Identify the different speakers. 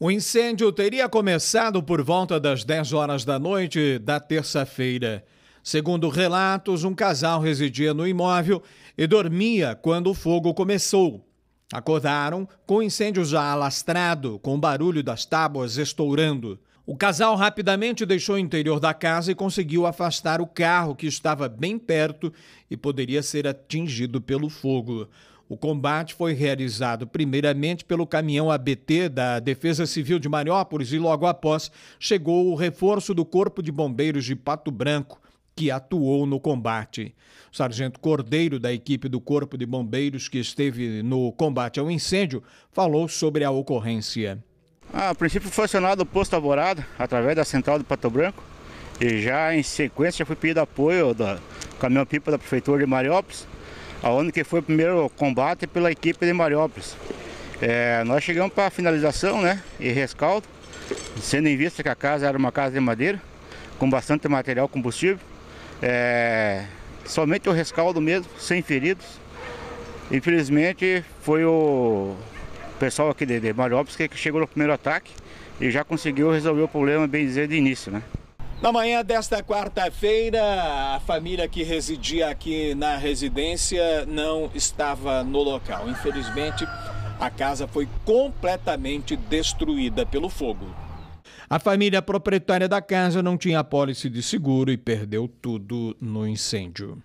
Speaker 1: O incêndio teria começado por volta das 10 horas da noite da terça-feira. Segundo relatos, um casal residia no imóvel e dormia quando o fogo começou. Acordaram com o incêndio já alastrado, com o barulho das tábuas estourando. O casal rapidamente deixou o interior da casa e conseguiu afastar o carro que estava bem perto e poderia ser atingido pelo fogo. O combate foi realizado primeiramente pelo caminhão ABT da Defesa Civil de Mariópolis e logo após chegou o reforço do Corpo de Bombeiros de Pato Branco, que atuou no combate. O sargento Cordeiro, da equipe do Corpo de Bombeiros que esteve no combate ao incêndio, falou sobre a ocorrência.
Speaker 2: Ah, a princípio foi acionado o posto Alvorada, através da central do Pato Branco, e já em sequência foi pedido apoio do caminhão-pipa da Prefeitura de Mariópolis, aonde que foi o primeiro combate pela equipe de Mariópolis. É, nós chegamos para a finalização né, e rescaldo, sendo em vista que a casa era uma casa de madeira, com bastante material combustível. É, somente o rescaldo mesmo, sem feridos. Infelizmente foi o pessoal aqui de, de Mariópolis que chegou no primeiro ataque e já conseguiu resolver o problema, bem dizer, de início. Né?
Speaker 1: Na manhã desta quarta-feira, a família que residia aqui na residência não estava no local. Infelizmente, a casa foi completamente destruída pelo fogo. A família proprietária da casa não tinha apólice de seguro e perdeu tudo no incêndio.